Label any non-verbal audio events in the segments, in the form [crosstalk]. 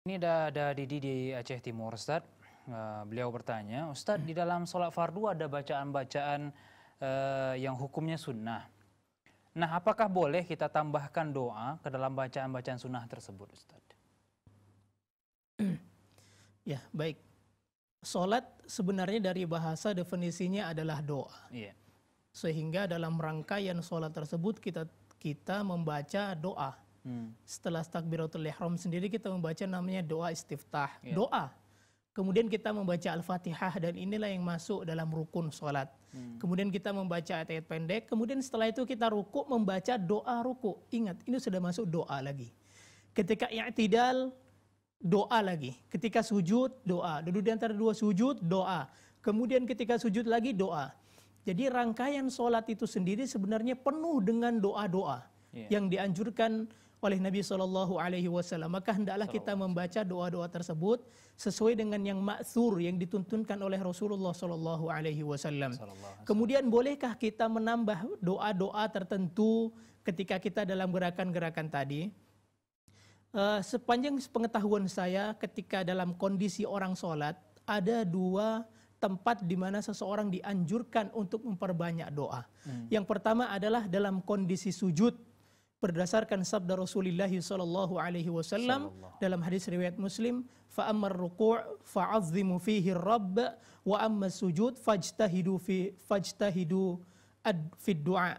Ini ada, ada Didi di Aceh Timur, Ustaz. Uh, eh, beliau bertanya, Ustaz, di dalam sholat fardu ada bacaan-bacaan uh, yang hukumnya sunnah. Nah, apakah boleh kita tambahkan doa ke dalam bacaan-bacaan sunnah tersebut, Ustaz? [clears throat] Ya, baik. Sholat sebenarnya dari bahasa definisinya adalah doa. Yeah. Sehingga dalam rangkaian sholat tersebut kita kita membaca doa Hmm. Setelah takbiratul ihram sendiri kita membaca namanya doa istiftah. Yeah. Doa. Kemudian kita membaca Al-Fatihah dan inilah yang masuk dalam rukun solat Hmm. Kemudian kita membaca ayat-ayat pendek. Kemudian setelah itu kita rukuk membaca doa rukuk. Ingat, ini sudah masuk doa lagi. Ketika i'tidal, doa lagi. Ketika sujud, doa. Duduk di antara dua sujud, doa. Kemudian ketika sujud lagi, doa. Jadi rangkaian solat itu sendiri sebenarnya penuh dengan doa-doa. Yeah. Yang dianjurkan oleh Nabi Shallallahu Alaihi Wasallam. Maka hendaklah kita membaca doa-doa tersebut sesuai dengan yang maksur yang dituntunkan oleh Rasulullah Shallallahu Alaihi Wasallam. Kemudian bolehkah kita menambah doa-doa tertentu ketika kita dalam gerakan-gerakan tadi? Uh, sepanjang pengetahuan saya, ketika dalam kondisi orang sholat ada dua tempat di mana seseorang dianjurkan untuk memperbanyak doa. Hmm. Yang pertama adalah dalam kondisi sujud berdasarkan sabda Rasulullah sallallahu alaihi wasallam dalam hadis riwayat Muslim fa amar ruku' fa'azzimu fihi rabb wa amma sujud fajtahidu fi fajtahidu ad fid du'a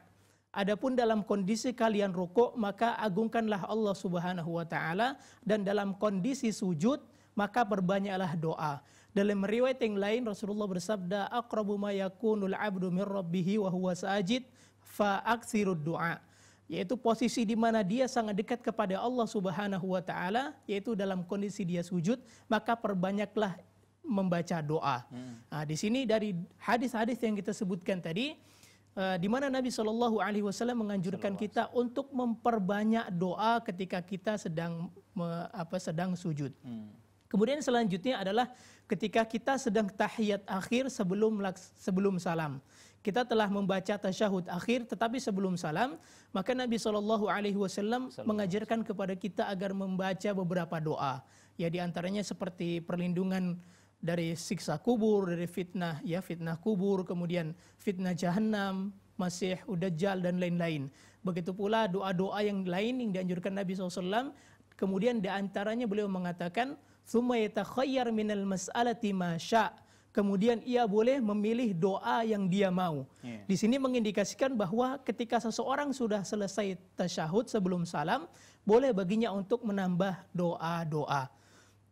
Adapun dalam kondisi kalian rukuk maka agungkanlah Allah Subhanahu wa taala dan dalam kondisi sujud maka perbanyaklah doa. Dalam riwayat yang lain Rasulullah bersabda aqrabu ma yakunul abdu min rabbih wa huwa sajid fa aktsirud du'a yaitu posisi di mana dia sangat dekat kepada Allah Subhanahu wa taala yaitu dalam kondisi dia sujud maka perbanyaklah membaca doa. Hmm. Nah, di sini dari hadis-hadis yang kita sebutkan tadi uh, di mana Nabi Shallallahu alaihi wasallam menganjurkan kita untuk memperbanyak doa ketika kita sedang me, apa sedang sujud. Hmm. Kemudian selanjutnya adalah ketika kita sedang tahiyat akhir sebelum sebelum salam kita telah membaca tasyahud akhir tetapi sebelum salam maka Nabi Shallallahu alaihi wasallam mengajarkan kepada kita agar membaca beberapa doa ya di antaranya seperti perlindungan dari siksa kubur dari fitnah ya fitnah kubur kemudian fitnah jahanam Masih, Udajjal dan lain-lain. Begitu pula doa-doa yang lain yang dianjurkan Nabi SAW. Kemudian diantaranya beliau mengatakan, ثُمَّ يَتَخَيَّرْ مِنَ الْمَسْأَلَةِ مَا شَاءَ kemudian ia boleh memilih doa yang dia mau. Yeah. Di sini mengindikasikan bahwa ketika seseorang sudah selesai tasyahud sebelum salam, boleh baginya untuk menambah doa-doa.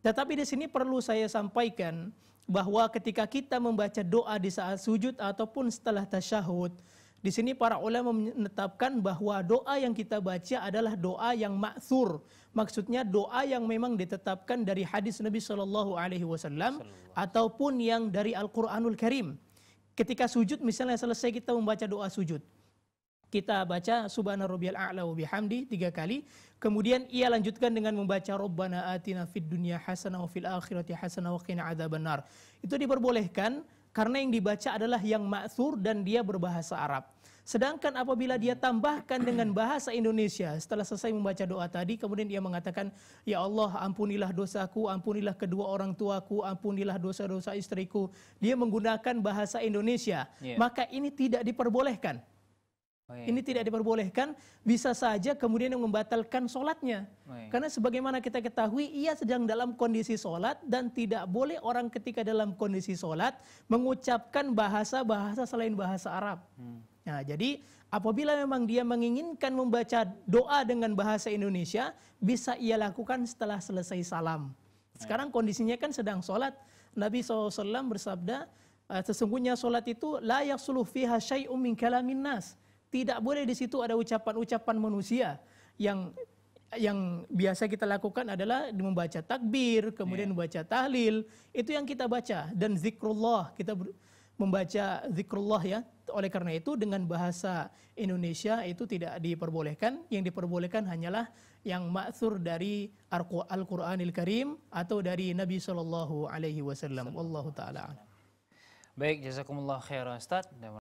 Tetapi di sini perlu saya sampaikan bahwa ketika kita membaca doa di saat sujud ataupun setelah tasyahud, di sini para ulama menetapkan bahwa doa yang kita baca adalah doa yang maksur. Maksudnya doa yang memang ditetapkan dari hadis Nabi Shallallahu Alaihi Wasallam ataupun yang dari Al Quranul Karim. Ketika sujud misalnya selesai kita membaca doa sujud. Kita baca subhana rabbiyal a'la wa bihamdi tiga kali. Kemudian ia lanjutkan dengan membaca Rabbana atina fid dunya hasanah wa fil akhirati hasanah wa qina adzabannar. Itu diperbolehkan karena yang dibaca adalah yang maksur dan dia berbahasa Arab. Sedangkan apabila dia tambahkan dengan bahasa Indonesia, setelah selesai membaca doa tadi, kemudian dia mengatakan, Ya Allah, ampunilah dosaku, ampunilah kedua orang tuaku, ampunilah dosa-dosa istriku. Dia menggunakan bahasa Indonesia. Yeah. Maka ini tidak diperbolehkan. Ini tidak diperbolehkan, bisa saja kemudian yang membatalkan sholatnya. Karena sebagaimana kita ketahui, ia sedang dalam kondisi sholat dan tidak boleh orang ketika dalam kondisi sholat mengucapkan bahasa-bahasa selain bahasa Arab. Hmm. Nah, jadi apabila memang dia menginginkan membaca doa dengan bahasa Indonesia, bisa ia lakukan setelah selesai salam. Sekarang kondisinya kan sedang sholat. Nabi SAW bersabda, eh, sesungguhnya sholat itu layak suluh fiha syai'um min kalamin nas tidak boleh di situ ada ucapan-ucapan manusia yang yang biasa kita lakukan adalah membaca takbir, kemudian yeah. membaca tahlil, itu yang kita baca dan zikrullah kita membaca zikrullah ya. Oleh karena itu dengan bahasa Indonesia itu tidak diperbolehkan. Yang diperbolehkan hanyalah yang maksur dari Al-Qur'anil Karim atau dari Nabi Shallallahu alaihi wasallam. Wallahu taala. Baik, jazakumullah khairan Ustaz.